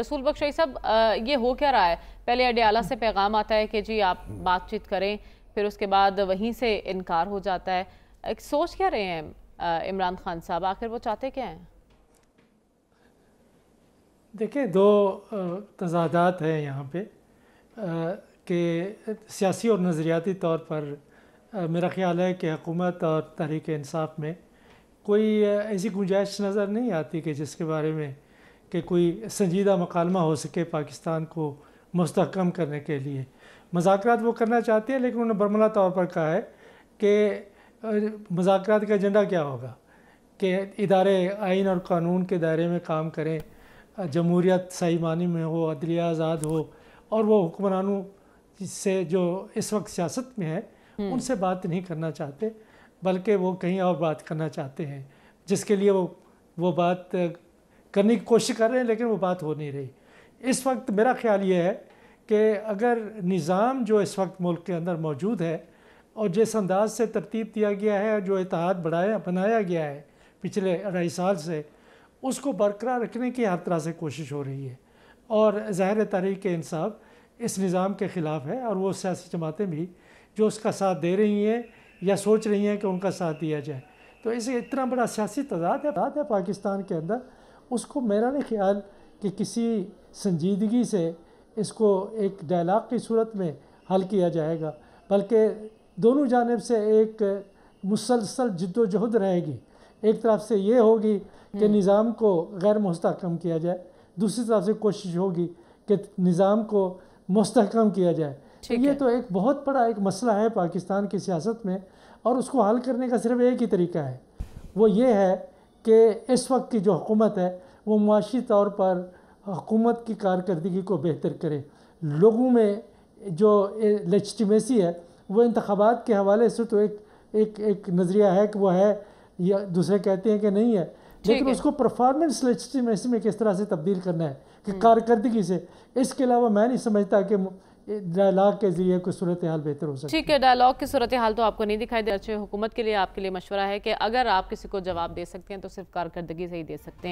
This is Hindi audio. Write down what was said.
रसूल बख्शाई साहब ये हो क्या रहा है पहले अडयाला से पैगाम आता है कि जी आप बातचीत करें फिर उसके बाद वहीं से इनकार हो जाता है एक सोच क्या रहे हैं इमरान खान साहब आखिर वो चाहते क्या हैं देखिए दो तजादात हैं यहाँ पे कि सियासी और नज़रियाती तौर पर मेरा ख्याल है कि हुकूमत और तहरीक इंसाफ में कोई ऐसी गुंजाइश नज़र नहीं आती कि जिसके बारे में कि कोई संजीदा मकालमा हो सके पाकिस्तान को मस्तकम करने के लिए मजाक वो करना चाहते हैं लेकिन उन्होंने बरमला तौर पर कहा है कि मजाक का एजेंडा क्या होगा कि इदारे आइन और कानून के दायरे में काम करें जमहूरियत सही मानी में हो अदलिया आज़ाद हो और वो हुक्मरानों से जो इस वक्त सियासत में है हम्म। उनसे बात नहीं करना चाहते बल्कि वो कहीं और बात करना चाहते हैं जिसके लिए वो वो बात करने की कोशिश कर रहे हैं लेकिन वो बात हो नहीं रही इस वक्त मेरा ख्याल ये है कि अगर निज़ाम जो इस वक्त मुल्क के अंदर मौजूद है और जिस अंदाज से तरतीब दिया गया है जो इतिहाद बढ़ाया बनाया गया है पिछले अढ़ाई साल से उसको बरकरार रखने की हर तरह से कोशिश हो रही है और ज़ाहिर तारीख इंसाफ इस निज़ाम के ख़िलाफ़ है और वो सियासी जमातें भी जो उसका साथ दे रही हैं या सोच रही हैं कि उनका साथ दिया जाए तो इसे इतना बड़ा सियासी तजाद है है पाकिस्तान के अंदर उसको मेरा नहीं ख्याल कि किसी संजीदगी से इसको एक डायलाग की सूरत में हल किया जाएगा बल्कि दोनों जानब से एक मुसलसल जद्दोजहद रहेगी एक तरफ से ये होगी कि हम्म। निज़ाम को गैर मुस्तकम किया जाए दूसरी तरफ से कोशिश होगी कि निज़ाम को मुस्तकम किया जाए तो ये तो एक बहुत बड़ा एक मसला है पाकिस्तान की सियासत में और उसको हल करने का सिर्फ एक ही तरीका है वो ये है कि इस वक्त की जो हुकूमत है वो मुआशी तौर पर हुकूमत की कारकर्दगी को बेहतर करे लोगों में जो लचटमेसी है वो इंतबात के हवाले से तो एक एक एक नज़रिया है कि वो है या दूसरे कहते हैं कि नहीं है लेकिन उसको परफॉर्मेंस लचटमेसी में किस तरह से तब्दील करना है कि हम्म। कारकर्दगी से इसके अलावा मैं नहीं समझता कि डायलॉग के जरिए कुछ सूरत हाल बेहतर हो सकती ठीक है डायलॉग की सूरत हाल तो आपको नहीं दिखाई दे अच्छे हुकूमत के लिए आपके लिए मशवरा है कि अगर आप किसी को जवाब दे सकते हैं तो सिर्फ कारकर्दगी से ही दे सकते हैं